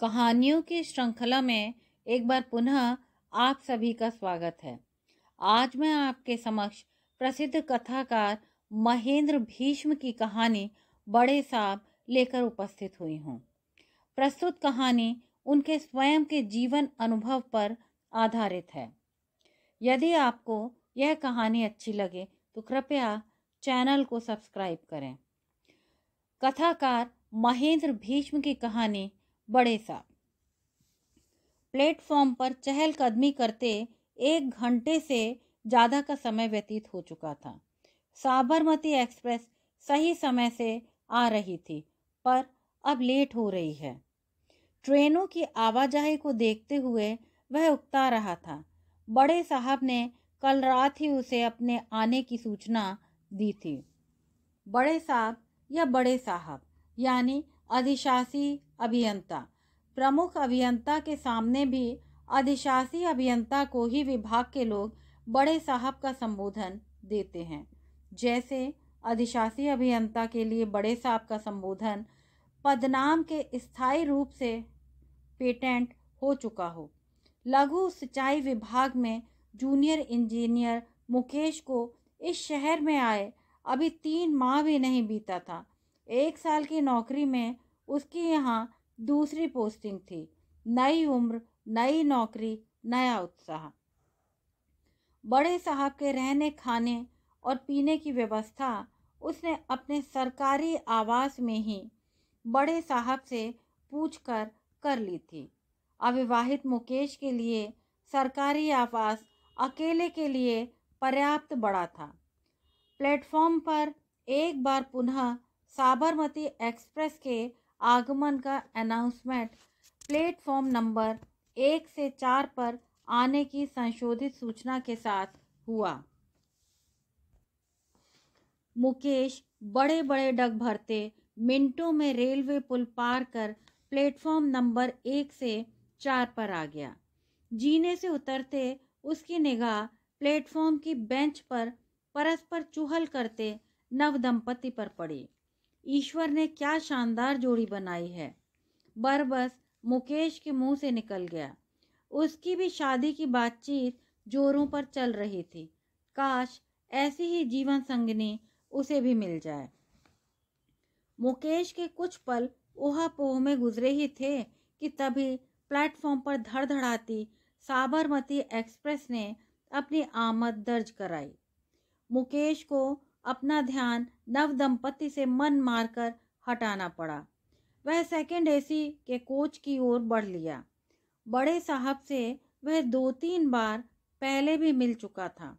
कहानियों की श्रृंखला में एक बार पुनः आप सभी का स्वागत है आज मैं आपके समक्ष प्रसिद्ध कथाकार महेंद्र भीष्म की कहानी बड़े साहब लेकर उपस्थित हुई हूँ प्रस्तुत कहानी उनके स्वयं के जीवन अनुभव पर आधारित है यदि आपको यह कहानी अच्छी लगे तो कृपया चैनल को सब्सक्राइब करें कथाकार महेंद्र भीष्म की कहानी बड़े सा प्लेटफॉर्म पर चहलकदमी करते एक घंटे से ज़्यादा का समय व्यतीत हो चुका था साबरमती एक्सप्रेस सही समय से आ रही थी पर अब लेट हो रही है ट्रेनों की आवाजाही को देखते हुए वह उकता रहा था बड़े साहब ने कल रात ही उसे अपने आने की सूचना दी थी बड़े साहब या बड़े साहब यानी अधिशासी अभियंता प्रमुख अभियंता के सामने भी अधिशासी अभियंता को ही विभाग के लोग बड़े साहब का संबोधन देते हैं जैसे अधिशासी अभियंता के लिए बड़े साहब का संबोधन पदनाम के स्थायी रूप से पेटेंट हो चुका हो लघु सिंचाई विभाग में जूनियर इंजीनियर मुकेश को इस शहर में आए अभी तीन माह भी नहीं बीता था एक साल की नौकरी में उसकी यहाँ दूसरी पोस्टिंग थी नई उम्र नई नौकरी नया उत्साह बड़े साहब के रहने खाने और पीने की व्यवस्था उसने अपने सरकारी आवास में ही बड़े साहब से पूछकर कर ली थी अविवाहित मुकेश के लिए सरकारी आवास अकेले के लिए पर्याप्त बड़ा था प्लेटफॉर्म पर एक बार पुनः साबरमती एक्सप्रेस के आगमन का अनाउंसमेंट प्लेटफॉर्म नंबर एक से चार पर आने की संशोधित सूचना के साथ हुआ मुकेश बड़े बड़े डग भरते मिनटों में रेलवे पुल पार कर प्लेटफॉर्म नंबर एक से चार पर आ गया जीने से उतरते उसकी निगाह प्लेटफॉर्म की बेंच पर परस्पर चूहल करते नव दंपति पर पड़ी ईश्वर ने क्या शानदार जोड़ी बनाई है बर बस मुकेश के मुंह से निकल गया उसकी भी शादी की बातचीत जोरों पर चल रही थी काश ऐसी ही जीवन संगनी उसे भी मिल जाए मुकेश के कुछ पल ओहा पोह में गुजरे ही थे कि तभी प्लेटफॉर्म पर धड़धड़ाती साबरमती एक्सप्रेस ने अपनी आमद दर्ज कराई मुकेश को अपना ध्यान नव दंपति से मन मारकर हटाना पड़ा वह सेकंड एसी के कोच की ओर बढ़ लिया बड़े साहब से वह दो तीन बार पहले भी मिल चुका था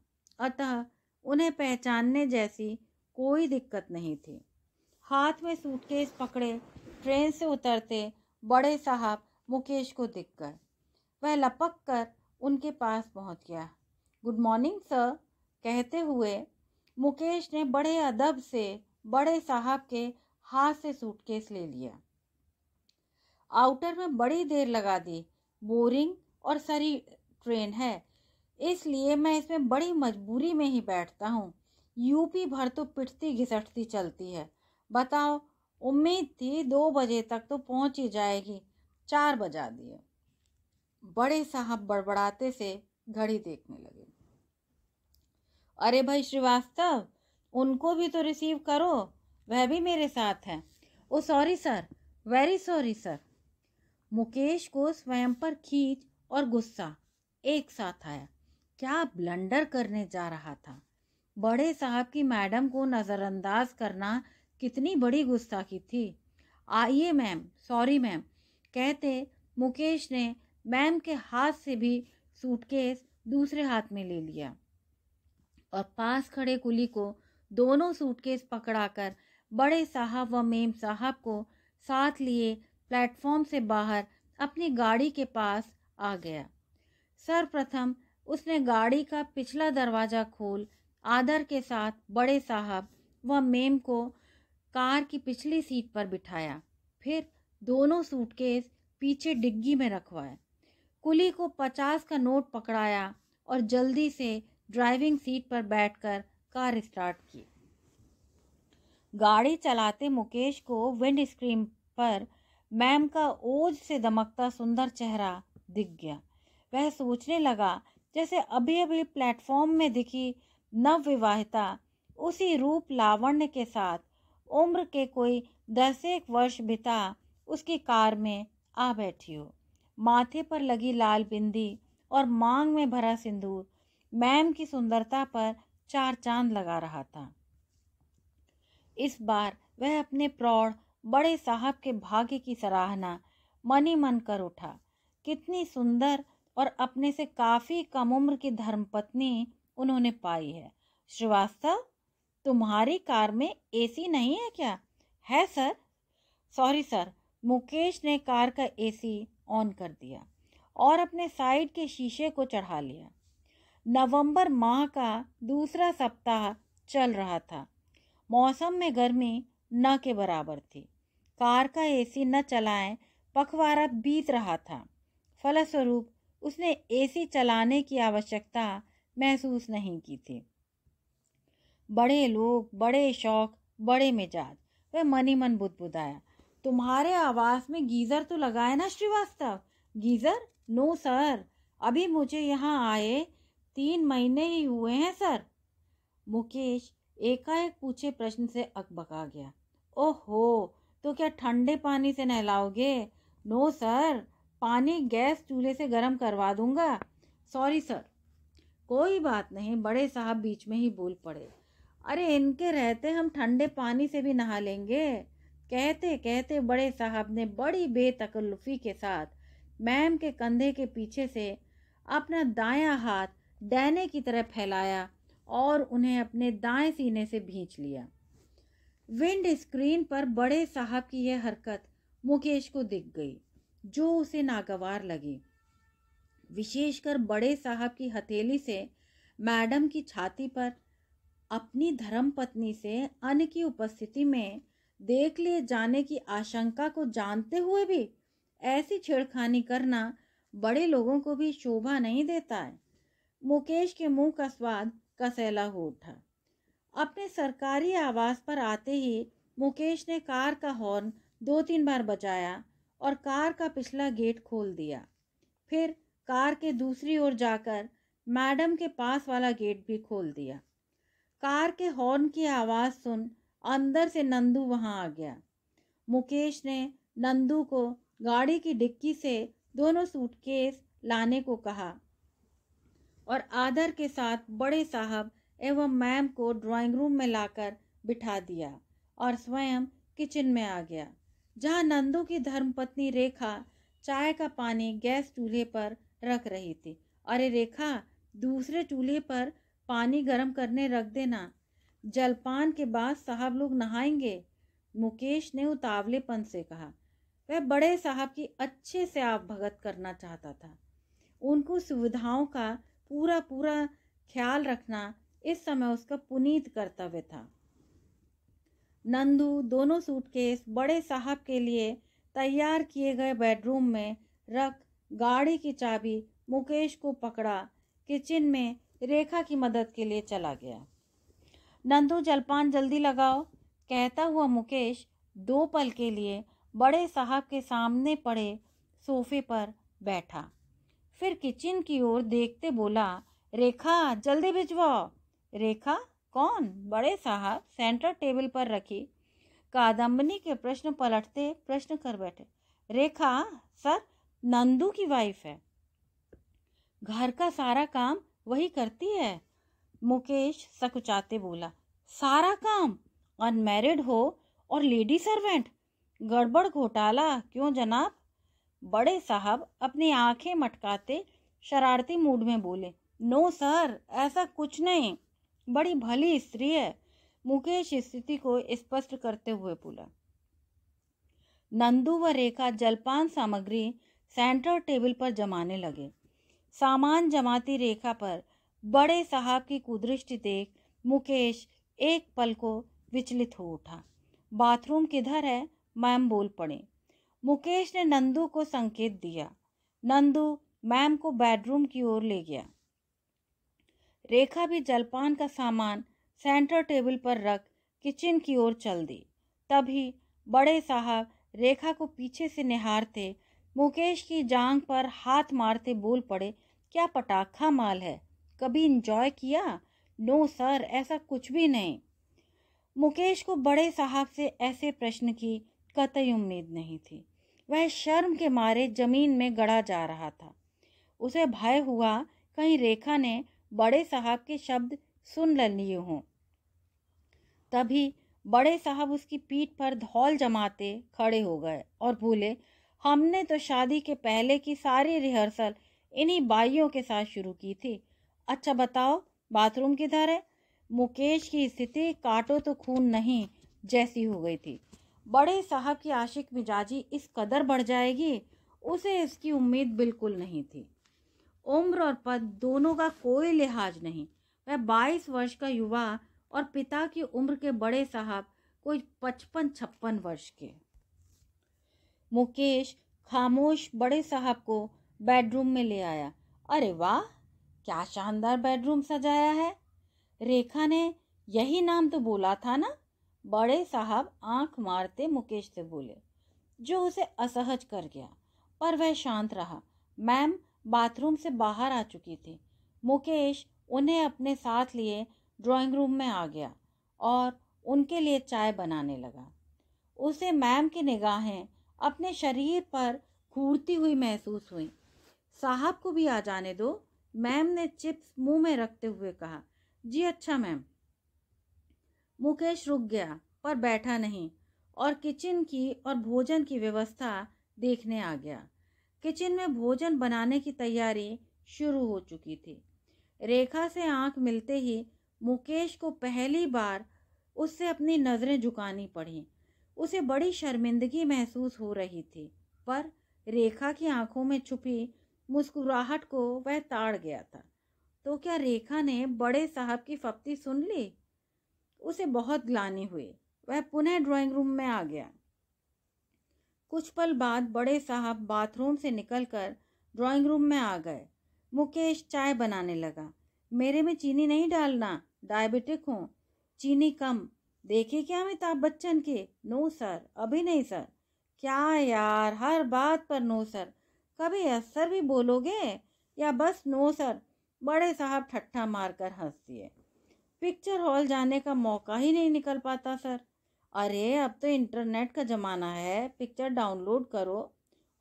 अतः उन्हें पहचानने जैसी कोई दिक्कत नहीं थी हाथ में सूटकेस पकड़े ट्रेन से उतरते बड़े साहब मुकेश को दिख कर वह लपक कर उनके पास पहुंच गया गुड मॉर्निंग सर कहते हुए मुकेश ने बड़े अदब से बड़े साहब के हाथ से सूटकेस ले लिया आउटर में बड़ी देर लगा दी बोरिंग और सरी ट्रेन है इसलिए मैं इसमें बड़ी मजबूरी में ही बैठता हूँ यूपी भर तो पिटती घिसटती चलती है बताओ उम्मीद थी दो बजे तक तो पहुँच ही जाएगी चार बजा दिए बड़े साहब बड़बड़ाते से घड़ी देखने लगे अरे भाई श्रीवास्तव उनको भी तो रिसीव करो वह भी मेरे साथ हैं oh sorry sir very sorry sir Mukesh को स्वयं पर खींच और गुस्सा एक साथ आया क्या ब्लंडर करने जा रहा था बड़े साहब की मैडम को नज़रअंदाज करना कितनी बड़ी गुस्सा की थी आइए मैम सॉरी मैम कहते मुकेश ने मैम के हाथ से भी सूटकेस दूसरे हाथ में ले लिया और पास खड़े कुली को दोनों सूटकेस पकड़ाकर बड़े साहब व मेम साहब को साथ लिए प्लेटफॉर्म से बाहर अपनी गाड़ी के पास आ गया सर्वप्रथम उसने गाड़ी का पिछला दरवाज़ा खोल आदर के साथ बड़े साहब व मेम को कार की पिछली सीट पर बिठाया फिर दोनों सूटकेस पीछे डिग्गी में रखवाए कुली को पचास का नोट पकड़ाया और जल्दी से ड्राइविंग सीट पर बैठकर कार स्टार्ट की गाड़ी चलाते मुकेश को विंड स्क्रीन पर मैम का ओज से दमकता सुंदर चेहरा दिख गया वह सोचने लगा जैसे अभी अभी प्लेटफॉर्म में दिखी नवविवाहिता उसी रूप लावण्य के साथ उम्र के कोई दस एक वर्ष बिता उसकी कार में आ बैठी हो माथे पर लगी लाल बिंदी और मांग में भरा सिंदूर मैम की सुंदरता पर चार चांद लगा रहा था इस बार वह अपने प्रौढ़ बड़े साहब के भाग्य की सराहना मनी मन कर उठा कितनी सुंदर और अपने से काफ़ी कम उम्र की धर्मपत्नी उन्होंने पाई है श्रीवास्तव तुम्हारी कार में एसी नहीं है क्या है सर सॉरी सर मुकेश ने कार का एसी ऑन कर दिया और अपने साइड के शीशे को चढ़ा लिया नवंबर माह का दूसरा सप्ताह चल रहा था मौसम में गर्मी न के बराबर थी कार का एसी न चलाएं पखवारा बीत रहा था फलस्वरूप उसने एसी चलाने की आवश्यकता महसूस नहीं की थी बड़े लोग बड़े शौक बड़े मिजाज वह मनी मन बुदबुदाया तुम्हारे आवास में गीज़र तो लगाए ना श्रीवास्तव गीज़र नो सर अभी मुझे यहाँ आए तीन महीने ही हुए हैं सर मुकेश एकाएक पूछे प्रश्न से अकबका गया ओहो तो क्या ठंडे पानी से नहलाओगे नो सर पानी गैस चूल्हे से गर्म करवा दूंगा सॉरी सर कोई बात नहीं बड़े साहब बीच में ही बोल पड़े अरे इनके रहते हम ठंडे पानी से भी नहा लेंगे कहते कहते बड़े साहब ने बड़ी बेतकल्लुफ़ी के साथ मैम के कंधे के पीछे से अपना दायां हाथ डैने की तरह फैलाया और उन्हें अपने दाएं सीने से भींच लिया विंड स्क्रीन पर बड़े साहब की यह हरकत मुकेश को दिख गई जो उसे नागवार लगी विशेषकर बड़े साहब की हथेली से मैडम की छाती पर अपनी धर्मपत्नी से अन्य की उपस्थिति में देख लिए जाने की आशंका को जानते हुए भी ऐसी छेड़खानी करना बड़े लोगों को भी शोभा नहीं देता है मुकेश के मुंह का स्वाद कसैला हो उठा अपने सरकारी आवास पर आते ही मुकेश ने कार का हॉर्न दो तीन बार बजाया और कार का पिछला गेट खोल दिया फिर कार के दूसरी ओर जाकर मैडम के पास वाला गेट भी खोल दिया कार के हॉर्न की आवाज़ सुन अंदर से नंदू वहां आ गया मुकेश ने नंदू को गाड़ी की डिक्की से दोनों सूटकेस लाने को कहा और आदर के साथ बड़े साहब एवं मैम को ड्राइंग रूम में लाकर बिठा दिया और स्वयं किचन में आ गया जहाँ नंदू की धर्मपत्नी रेखा चाय का पानी गैस चूल्हे पर रख रही थी अरे रेखा दूसरे चूल्हे पर पानी गर्म करने रख देना जलपान के बाद साहब लोग नहाएंगे मुकेश ने उतावलेपन से कहा वह बड़े साहब की अच्छे से आप भगत करना चाहता था उनको सुविधाओं का पूरा पूरा ख्याल रखना इस समय उसका पुनीत कर्तव्य था नंदू दोनों सूटकेस बड़े साहब के लिए तैयार किए गए बेडरूम में रख गाड़ी की चाबी मुकेश को पकड़ा किचन में रेखा की मदद के लिए चला गया नंदू जलपान जल्दी लगाओ कहता हुआ मुकेश दो पल के लिए बड़े साहब के सामने पड़े सोफे पर बैठा फिर किचन की ओर देखते बोला रेखा जल्दी भिजवाओ रेखा कौन बड़े साहब सेंटर टेबल पर रखी कादम्बनी के प्रश्न पलटते प्रश्न कर बैठे रेखा सर नंदू की वाइफ है घर का सारा काम वही करती है मुकेश सकुचाते बोला सारा काम अनमैरिड हो और लेडी सर्वेंट गड़बड़ घोटाला क्यों जनाब बड़े साहब अपनी आंखें मटकाते शरारती मूड में बोले नो सर ऐसा कुछ नहीं बड़ी भली स्त्री है मुकेश स्थिति को स्पष्ट करते हुए बोला नंदू व रेखा जलपान सामग्री सेंटर टेबल पर जमाने लगे सामान जमाती रेखा पर बड़े साहब की कुदृष्टि देख मुकेश एक पल को विचलित हो उठा बाथरूम किधर है मैम बोल पड़े मुकेश ने नंदू को संकेत दिया नंदू मैम को बेडरूम की ओर ले गया रेखा भी जलपान का सामान सेंटर टेबल पर रख किचन की ओर चल दी तभी बड़े साहब रेखा को पीछे से निहारते मुकेश की जांग पर हाथ मारते बोल पड़े क्या पटाखा माल है कभी इंजॉय किया नो सर ऐसा कुछ भी नहीं मुकेश को बड़े साहब से ऐसे प्रश्न की कतई उम्मीद नहीं थी वह शर्म के मारे जमीन में गड़ा जा रहा था उसे भय हुआ कहीं रेखा ने बड़े साहब के शब्द सुन लिए हों तभी बड़े साहब उसकी पीठ पर धौल जमाते खड़े हो गए और बोले हमने तो शादी के पहले की सारी रिहर्सल इन्हीं बाइयों के साथ शुरू की थी अच्छा बताओ बाथरूम किधर है मुकेश की स्थिति काटो तो खून नहीं जैसी हो गई थी बड़े साहब की आशिक मिजाजी इस कदर बढ़ जाएगी उसे इसकी उम्मीद बिल्कुल नहीं थी उम्र और पद दोनों का कोई लिहाज नहीं वह बाईस वर्ष का युवा और पिता की उम्र के बड़े साहब कोई पचपन छप्पन वर्ष के मुकेश खामोश बड़े साहब को बेडरूम में ले आया अरे वाह क्या शानदार बेडरूम सजाया है रेखा ने यही नाम तो बोला था ना बड़े साहब आंख मारते मुकेश से बोले जो उसे असहज कर गया पर वह शांत रहा मैम बाथरूम से बाहर आ चुकी थी मुकेश उन्हें अपने साथ लिए ड्राइंग रूम में आ गया और उनके लिए चाय बनाने लगा उसे मैम की निगाहें अपने शरीर पर घूरती हुई महसूस हुई साहब को भी आ जाने दो मैम ने चिप्स मुंह में रखते हुए कहा जी अच्छा मैम मुकेश रुक गया पर बैठा नहीं और किचन की और भोजन की व्यवस्था देखने आ गया किचन में भोजन बनाने की तैयारी शुरू हो चुकी थी रेखा से आंख मिलते ही मुकेश को पहली बार उससे अपनी नज़रें झुकानी पड़ी उसे बड़ी शर्मिंदगी महसूस हो रही थी पर रेखा की आंखों में छुपी मुस्कुराहट को वह ताड़ गया था तो क्या रेखा ने बड़े साहब की फप्ती सुन ली उसे बहुत ग्लानी हुई वह पुनः ड्राइंग रूम में आ गया कुछ पल बाद बड़े साहब बाथरूम से निकलकर ड्राइंग रूम में आ गए मुकेश चाय बनाने लगा मेरे में चीनी नहीं डालना डायबिटिक हूँ चीनी कम देखे क्या अमिताभ बच्चन के नो सर अभी नहीं सर क्या यार हर बात पर नो सर कभी असर भी बोलोगे या बस नो सर बड़े साहब ठट्ठा मारकर हंस दिए पिक्चर हॉल जाने का मौका ही नहीं निकल पाता सर अरे अब तो इंटरनेट का ज़माना है पिक्चर डाउनलोड करो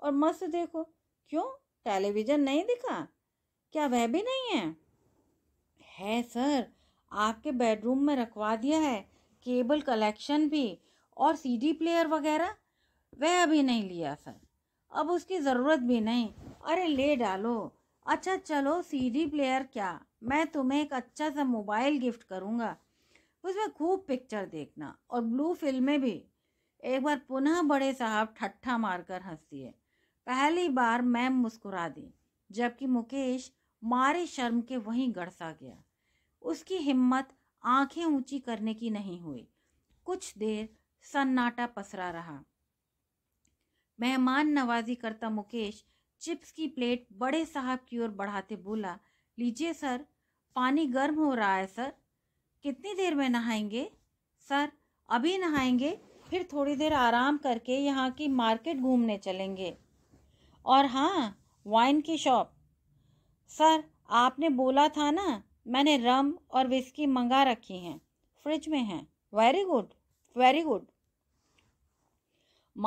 और मस्त देखो क्यों टेलीविज़न नहीं दिखा क्या वह भी नहीं है है सर आपके बेडरूम में रखवा दिया है केबल कलेक्शन भी और सीडी प्लेयर वगैरह वह अभी नहीं लिया सर अब उसकी ज़रूरत भी नहीं अरे ले डालो अच्छा चलो सीडी प्लेयर क्या मैं तुम्हें एक अच्छा सा मोबाइल गिफ्ट करूँगा उसमें खूब पिक्चर देखना और ब्लू फिल्में भी एक बार पुनः बड़े साहब ठट्ठा मारकर हंस दिए पहली बार मैम मुस्कुरा दी जबकि मुकेश मारे शर्म के वहीं गड़सा गया उसकी हिम्मत आंखें ऊंची करने की नहीं हुई कुछ देर सन्नाटा पसरा रहा मेहमान नवाजी करता मुकेश चिप्स की प्लेट बड़े साहब की ओर बढ़ाते बोला लीजिए सर पानी गर्म हो रहा है सर कितनी देर में नहाएंगे सर अभी नहाएंगे फिर थोड़ी देर आराम करके यहाँ की मार्केट घूमने चलेंगे और हाँ वाइन की शॉप सर आपने बोला था ना मैंने रम और विस्की मंगा रखी हैं फ्रिज में हैं very good very good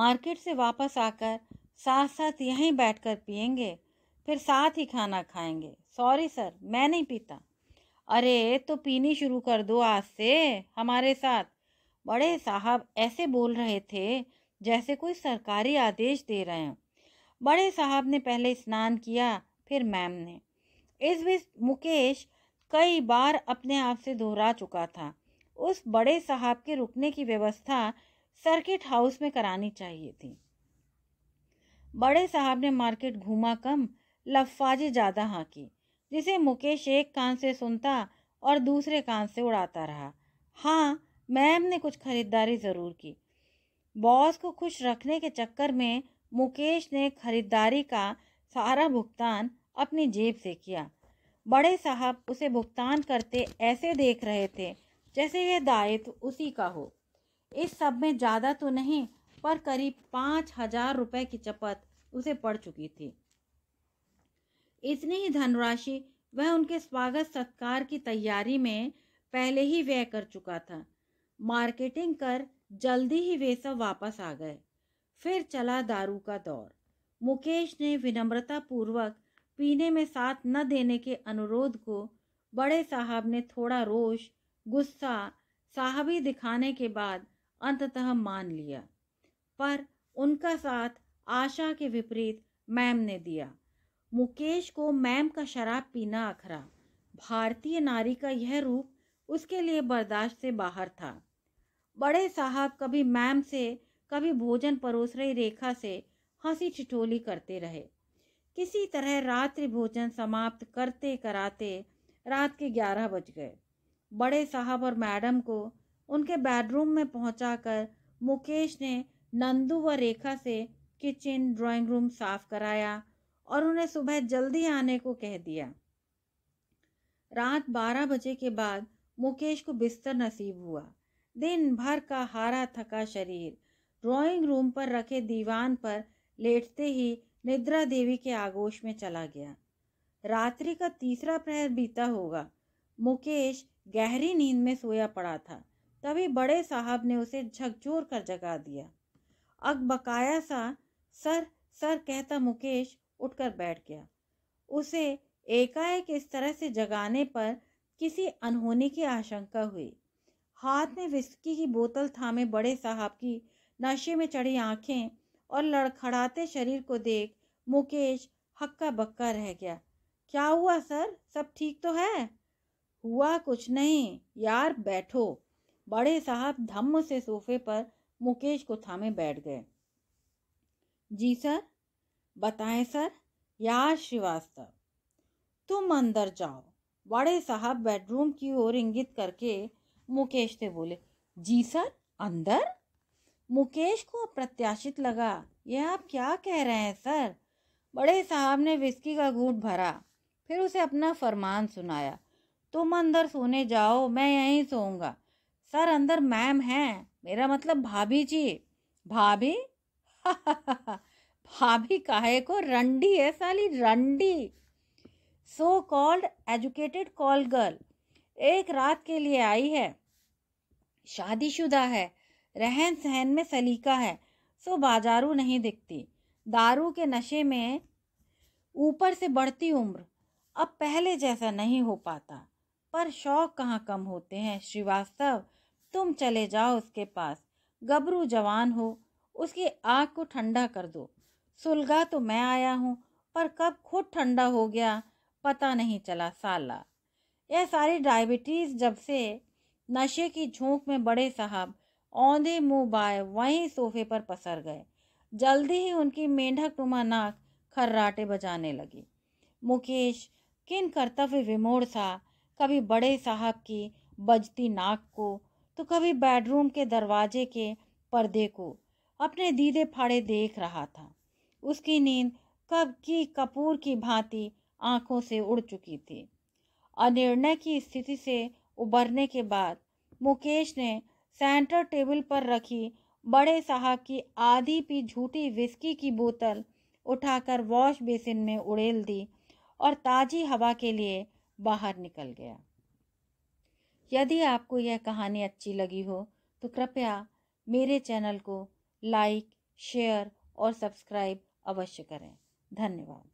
market से वापस आकर साथ साथ यहीं बैठकर पियेंगे फिर साथ ही खाना खाएंगे सॉरी सर मैं नहीं पीता अरे तो पीनी शुरू कर दो आज से हमारे साथ बड़े साहब ऐसे बोल रहे थे जैसे कोई सरकारी आदेश दे रहे हैं बड़े साहब ने पहले स्नान किया फिर मैम ने इस बीच मुकेश कई बार अपने आप से दोहरा चुका था उस बड़े साहब के रुकने की व्यवस्था सर्किट हाउस में करानी चाहिए थी बड़े साहब ने मार्केट घूमा कम लफाजे ज़्यादा की जिसे मुकेश एक कान से सुनता और दूसरे कान से उड़ाता रहा हाँ मैम ने कुछ खरीदारी ज़रूर की बॉस को खुश रखने के चक्कर में मुकेश ने खरीदारी का सारा भुगतान अपनी जेब से किया बड़े साहब उसे भुगतान करते ऐसे देख रहे थे जैसे यह दायित्व उसी का हो इस सब में ज़्यादा तो नहीं पर करीब पाँच हजार रुपये की चपत उसे पड़ चुकी थी इतनी ही धनराशि वह उनके स्वागत सत्कार की तैयारी में पहले ही व्यय कर चुका था मार्केटिंग कर जल्दी ही वे सब वापस आ गए फिर चला दारू का दौर मुकेश ने विनम्रता पूर्वक पीने में साथ न देने के अनुरोध को बड़े साहब ने थोड़ा रोष गुस्सा साहबी दिखाने के बाद अंततः मान लिया पर उनका साथ आशा के विपरीत मैम ने दिया मुकेश को मैम का शराब पीना अखरा भारतीय नारी का यह रूप उसके लिए बर्दाश्त से बाहर था बड़े साहब कभी मैम से कभी भोजन परोस रही रेखा से हंसी ठिठोली करते रहे किसी तरह रात्रि भोजन समाप्त करते कराते रात के ग्यारह बज गए बड़े साहब और मैडम को उनके बेडरूम में पहुंचाकर मुकेश ने नंदू व रेखा से किचन ड्राइंग रूम साफ कराया और उन्हें सुबह जल्दी आने को कह दिया रात बारह बजे के बाद मुकेश को बिस्तर नसीब हुआ दिन भर का हारा थका शरीर ड्राइंग रूम पर रखे दीवान पर लेटते ही निद्रा देवी के आगोश में चला गया रात्रि का तीसरा प्रहर बीता होगा मुकेश गहरी नींद में सोया पड़ा था तभी बड़े साहब ने उसे झकझोर कर जगा दिया अग बकाया सा सर सर कहता मुकेश उठकर बैठ गया उसे एकाएक इस तरह से जगाने पर किसी अनहोनी की आशंका हुई हाथ में विस्की की बोतल थामे बड़े साहब की नशे में चढ़ी आंखें और लड़खड़ाते शरीर को देख मुकेश हक्का बक्का रह गया क्या हुआ सर सब ठीक तो है हुआ कुछ नहीं यार बैठो बड़े साहब धम्म से सोफे पर मुकेश को थामे बैठ गए जी सर बताएं सर या श्रीवास्तव तुम अंदर जाओ बड़े साहब बेडरूम की ओर इंगित करके मुकेश से बोले जी सर अंदर मुकेश को अप्रत्याशित लगा यह आप क्या कह रहे हैं सर बड़े साहब ने विस्की का घूट भरा फिर उसे अपना फरमान सुनाया तुम अंदर सोने जाओ मैं यहीं सोऊंगा सर अंदर मैम हैं मेरा मतलब भाभी जी भाभी हाभी काहे को रंडी है साली रंडी so called educated call girl एक रात के लिए आई है शादीशुदा है रहन सहन में सलीका है सो बाजारू नहीं दिखती दारू के नशे में ऊपर से बढ़ती उम्र अब पहले जैसा नहीं हो पाता पर शौक कहाँ कम होते हैं श्रीवास्तव तुम चले जाओ उसके पास गबरू जवान हो उसकी आग को ठंडा कर दो सुलगा तो मैं आया हूँ पर कब खुद ठंडा हो गया पता नहीं चला साला यह सारी डायबिटीज़ जब से नशे की झोंक में बड़े साहब औंधे मुंह बाय वहीं सोफे पर पसर गए जल्दी ही उनकी मेंढक नुमा नाक खर्राटे बजाने लगी मुकेश किन कर्तव्य विमोड़ सा कभी बड़े साहब की बजती नाक को तो कभी बेडरूम के दरवाजे के पर्दे को अपने दीदे फाड़े देख रहा था उसकी नींद कब की कपूर की भांति आंखों से उड़ चुकी थी अनिर्णय की स्थिति से उबरने के बाद मुकेश ने सेंटर टेबल पर रखी बड़े साहब की आधी पी झूठी विस्की की बोतल उठाकर वॉश बेसिन में उड़ेल दी और ताजी हवा के लिए बाहर निकल गया यदि आपको यह कहानी अच्छी लगी हो तो कृपया मेरे चैनल को लाइक शेयर और सब्सक्राइब अवश्य करें धन्यवाद